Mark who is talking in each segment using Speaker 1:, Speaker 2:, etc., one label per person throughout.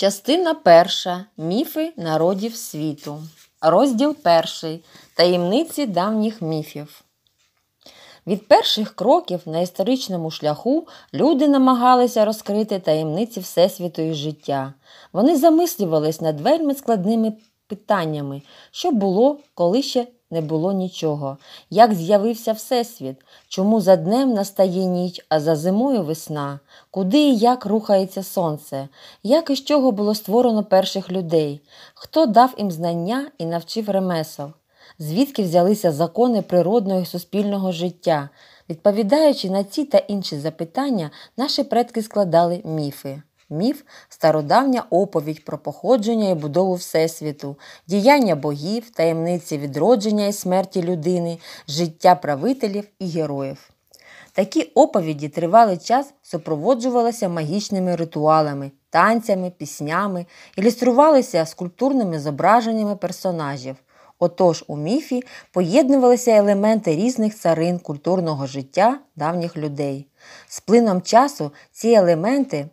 Speaker 1: Частина перша. Міфи народів світу. Розділ перший. Таємниці давніх міфів. Від перших кроків на історичному шляху люди намагалися розкрити таємниці Всесвіту і життя. Вони замислювались над вельми складними питаннями, що було, коли ще не було нічого. Як з'явився Всесвіт? Чому за днем настає ніч, а за зимою весна? Куди і як рухається сонце? Як і з чого було створено перших людей? Хто дав їм знання і навчив ремесел? Звідки взялися закони природного і суспільного життя? Відповідаючи на ці та інші запитання, наші предки складали міфи. Міф стародавня оповідь про походження і будову Всесвіту, діяння богів, таємниці відродження і смерті людини, життя правителів і героїв. Такі оповіді тривалий час супроводжувалися магічними ритуалами, танцями, піснями, ілюструвалися скульптурними зображеннями персонажів. Отож, у міфі поєднувалися елементи різних царин культурного життя давніх людей. З плином часу ці елементи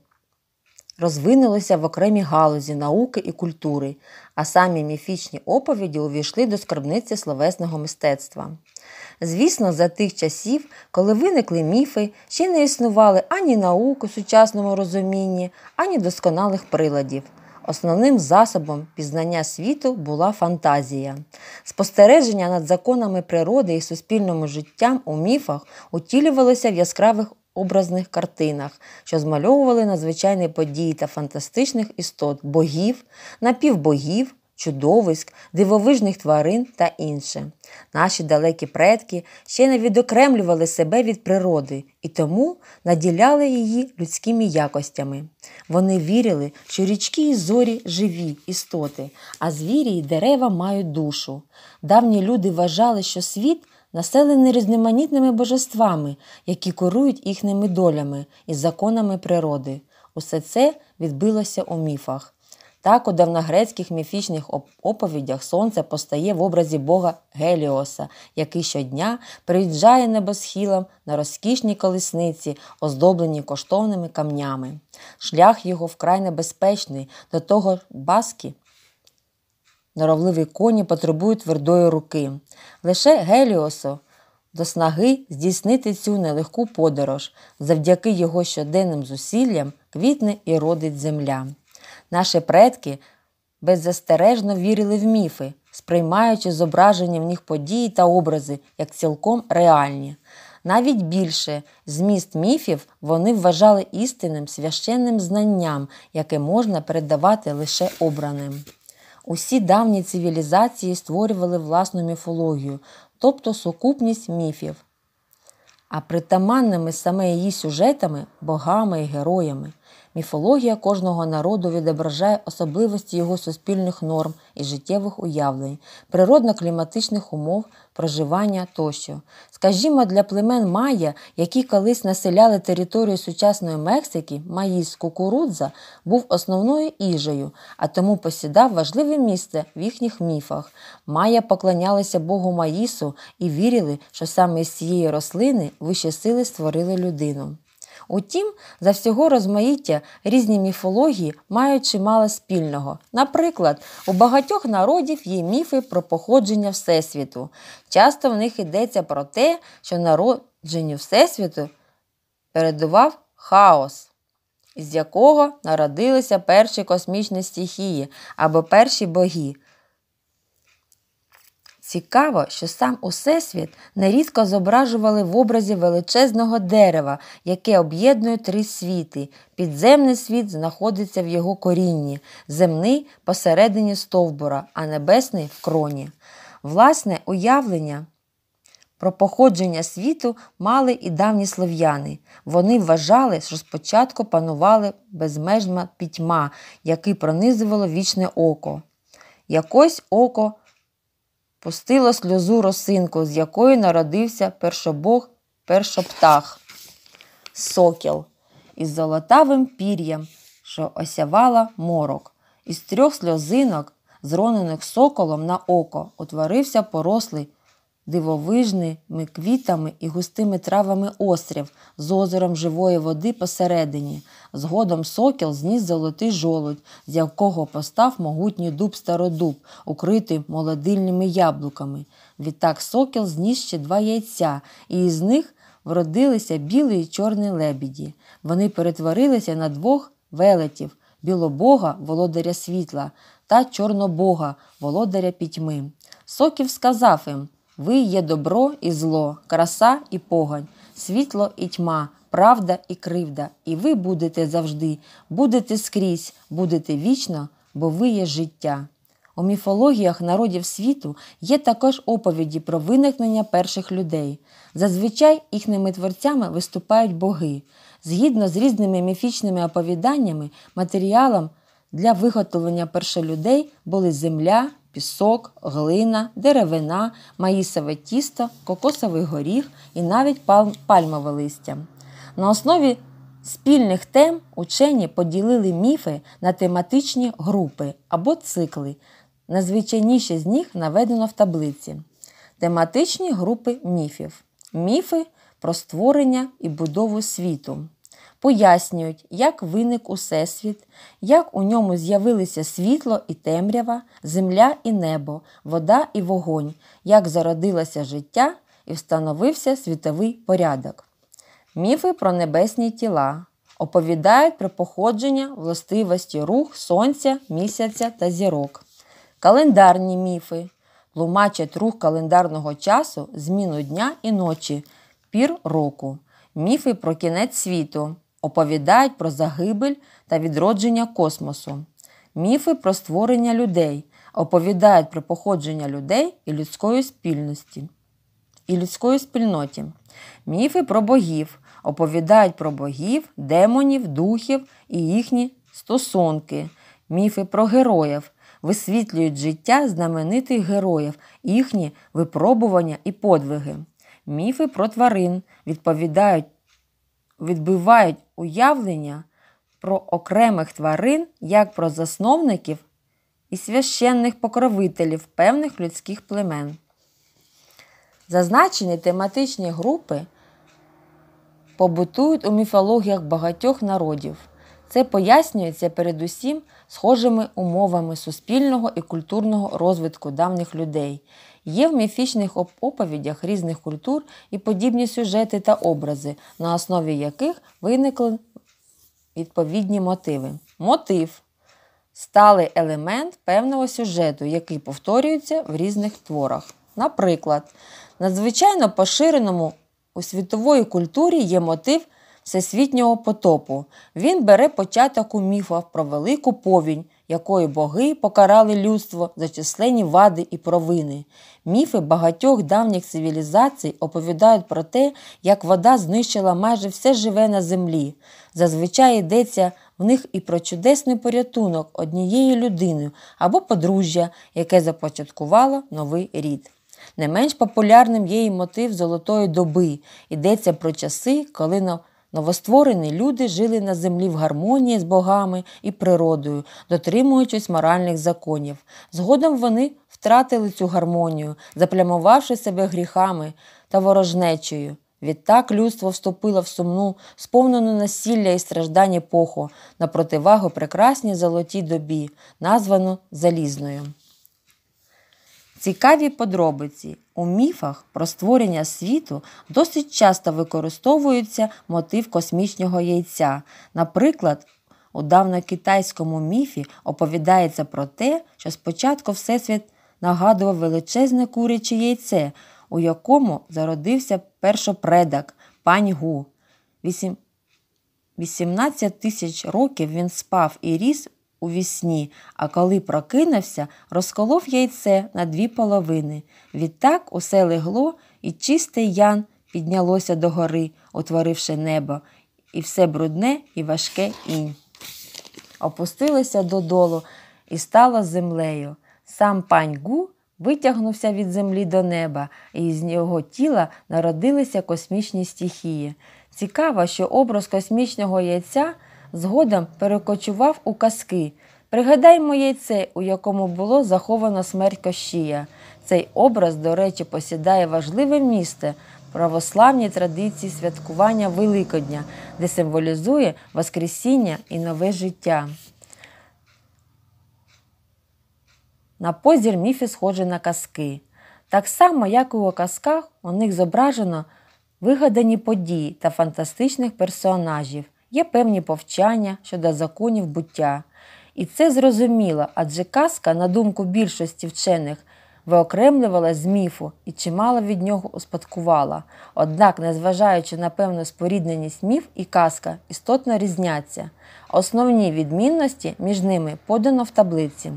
Speaker 1: розвинулися в окремі галузі науки і культури, а самі міфічні оповіді увійшли до скарбниці словесного мистецтва. Звісно, за тих часів, коли виникли міфи, ще не існували ані наук у сучасному розумінні, ані досконалих приладів. Основним засобом пізнання світу була фантазія. Спостереження над законами природи і суспільним життям у міфах утілювалося в яскравих образних картинах, що змальовували надзвичайні події та фантастичних істот, богів, напівбогів. Чудовиськ, дивовижних тварин та інше. Наші далекі предки ще не відокремлювали себе від природи і тому наділяли її людськими якостями. Вони вірили, що річки і зорі живі істоти, а звірі й дерева мають душу. Давні люди вважали, що світ населений різноманітними божествами, які керують їхніми долями і законами природи. Усе це відбилося у міфах. Так у давногрецьких міфічних оповідях сонце постає в образі бога Геліоса, який щодня приїжджає небосхилом на розкішні колесниці, оздоблені коштовними камнями. Шлях його вкрай небезпечний, до того баски норовливі коні потребують твердої руки. Лише Геліосо до снаги здійснити цю нелегку подорож, завдяки його щоденним зусиллям квітне і родить земля. Наші предки беззастережно вірили в міфи, сприймаючи зображення в них події та образи як цілком реальні. Навіть більше зміст міфів вони вважали істинним священним знанням, яке можна передавати лише обраним. Усі давні цивілізації створювали власну міфологію, тобто сукупність міфів. А притаманними саме її сюжетами богами і героями. Міфологія кожного народу відображає особливості його суспільних норм і життєвих уявлень, природно-кліматичних умов, проживання тощо. Скажімо, для племен Майя, які колись населяли територію сучасної Мексики, маїс кукурудза був основною їжею, а тому посідав важливе місце в їхніх міфах. Майя поклонялися Богу Маїсу і вірили, що саме з цієї рослини вищі сили створили людину. Утім, за всього розмаїття різні міфології мають чимало спільного. Наприклад, у багатьох народів є міфи про походження Всесвіту. Часто в них йдеться про те, що народженню Всесвіту передував хаос. З якого народилися перші космічні стихії або перші боги. Цікаво, що сам Усесвіт нерідко зображували в образі величезного дерева, яке об'єднує три світи. Підземний світ знаходиться в його корінні, земний посередині стовбура, а небесний в кроні. Власне уявлення. Про походження світу мали і давні слов'яни. Вони вважали, що спочатку панували безмежна пітьма, який пронизувало вічне око. Якось око пустила сльозу росинку, з якої народився першобог, першоптах, сокіл із золотавим пір'ям, що осявала морок. Із трьох сльозинок, зронених соколом на око, утворився порослий дивовижними квітами і густими травами острів з озером живої води посередині. Згодом сокіл зніс золотий жолудь, з якого постав могутній дуб стародуб, укритий молодильними яблуками. Відтак сокіл зніс ще два яйця, і із них вродилися білий і чорні лебіді. Вони перетворилися на двох велетів. Білобога, володаря світла та чорнобога, володаря пітьми. Соків сказав їм ви є добро і зло, краса і погань, світло і тьма, правда і кривда, і ви будете завжди, будете скрізь, будете вічно, бо ви є життя. У міфологіях народів світу є також оповіді про виникнення перших людей. Зазвичай їхніми творцями виступають боги. Згідно з різними міфічними оповіданнями, матеріалом для виготовлення перших людей були земля, пісок, глина, деревина, маїсове тісто, кокосовий горіх і навіть пальмове листя. На основі спільних тем учені поділили міфи на тематичні групи або цикли. Найзвичайніші з них наведено в таблиці. Тематичні групи міфів. Міфи про створення і будову світу пояснюють, як виник усесвіт, як у ньому з'явилися світло і темрява, земля і небо, вода і вогонь, як зародилося життя і встановився світовий порядок. Міфи про небесні тіла оповідають про походження, властивості рух, сонця, місяця та зірок. Календарні міфи тлумачать рух календарного часу, зміну дня і ночі, пір року, міфи про кінець світу оповідають про загибель та відродження космосу, міфи про створення людей, оповідають про походження людей і людської спільності. І людської спільноті. Міфи про богів оповідають про богів, демонів, духів і їхні стосунки, міфи про героїв висвітлюють життя знаменитих героїв, їхні випробування і подвиги. Міфи про тварин відповідають відбивають уявлення про окремих тварин як про засновників і священних покровителів певних людських племен. Зазначені тематичні групи побутують у міфологіях багатьох народів. Це пояснюється передусім схожими умовами суспільного і культурного розвитку давніх людей. Є в міфічних оповідях різних культур і подібні сюжети та образи, на основі яких виникли відповідні мотиви. Мотив сталий елемент певного сюжету, який повторюється в різних творах. Наприклад, надзвичайно поширеному у світової культурі є мотив всесвітнього потопу. Він бере початок у міфах про велику повінь, якою боги покарали людство за численні вади і провини. Міфи багатьох давніх цивілізацій оповідають про те, як вода знищила майже все живе на землі. Зазвичай йдеться. В них і про чудесний порятунок однієї людини або подружжя, яке започаткувало новий рід. Не менш популярним є і мотив золотої доби йдеться про часи, коли на Новостворені люди жили на землі в гармонії з богами і природою, дотримуючись моральних законів. Згодом вони втратили цю гармонію, заплямувавши себе гріхами та ворожнечею. Відтак людство вступило в сумну, сповнену насілля і страждань епоху на противагу прекрасній золотій добі, названу залізною. Цікаві подробиці у міфах про створення світу досить часто використовується мотив космічного яйця. Наприклад, у давньокитайському міфі оповідається про те, що спочатку Всесвіт нагадував величезне куряче яйце, у якому зародився першопредак пань Гу. 18 тисяч років він спав і ріс у вісні, а коли прокинувся, розколов яйце на дві половини. Відтак усе легло, і чисте ян піднялося до гори, утворивши небо, і все брудне і важке інь. Опустилося додолу і стало землею. Сам пань Гу витягнувся від землі до неба, і з його тіла народилися космічні стихії. Цікаво, що образ космічного яйця згодом перекочував у казки. Пригадаймо яйце, у якому було заховано смерть Кощія. Цей образ, до речі, посідає важливе місце в православній традиції святкування Великодня, де символізує Воскресіння і нове життя. На позір міфи схожі на казки. Так само, як і у казках, у них зображено вигадані події та фантастичних персонажів. Є певні повчання щодо законів буття. І це зрозуміло, адже казка, на думку більшості вчених, виокремлювала з міфу і чимало від нього успадкувала. Однак, незважаючи на певну спорідненість міф і казка істотно різняться. Основні відмінності між ними подано в таблиці.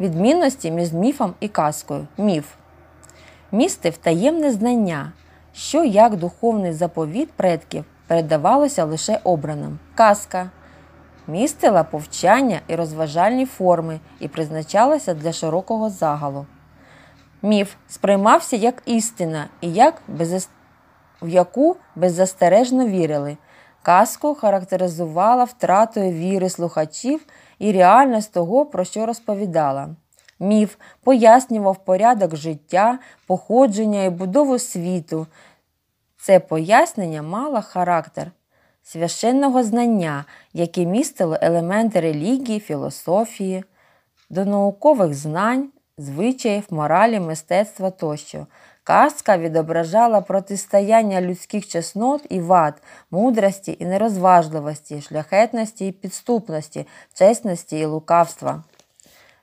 Speaker 1: Відмінності між міфом і казкою міф. Містив таємне знання, що як духовний заповіт предків передавалося лише обраним. Казка містила повчання і розважальні форми і призначалася для широкого загалу. Міф сприймався як істина і як безіс... в яку беззастережно вірили. Казку характеризувала втратою віри слухачів і реальність того, про що розповідала. Міф пояснював порядок життя, походження і будову світу, це пояснення мало характер священного знання, яке містило елементи релігії, філософії, до наукових знань, звичаїв, моралі, мистецтва тощо. Казка відображала протистояння людських чеснот і вад, мудрості і нерозважливості, шляхетності і підступності, чесності і лукавства.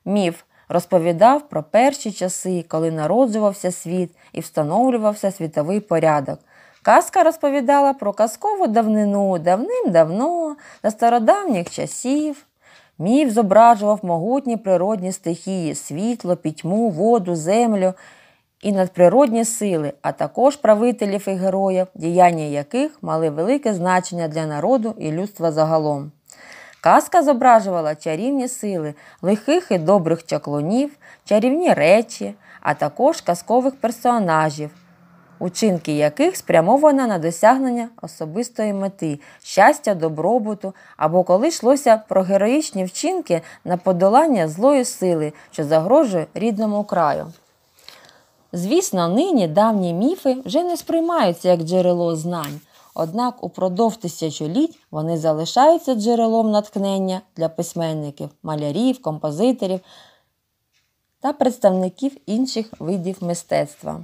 Speaker 1: Міф розповідав про перші часи, коли народжувався світ і встановлювався світовий порядок. Казка розповідала про казкову давнину давним-давно, на стародавніх часів. Міф зображував могутні природні стихії світло, пітьму, воду, землю і надприродні сили, а також правителів і героїв, діяння яких мали велике значення для народу і людства загалом. Казка зображувала чарівні сили, лихих і добрих чаклунів, чарівні речі, а також казкових персонажів учинки яких спрямовано на досягнення особистої мети, щастя, добробуту, або коли йшлося про героїчні вчинки на подолання злої сили, що загрожує рідному краю. Звісно, нині давні міфи вже не сприймаються як джерело знань, однак упродовж тисячоліть вони залишаються джерелом натхнення для письменників, малярів, композиторів та представників інших видів мистецтва.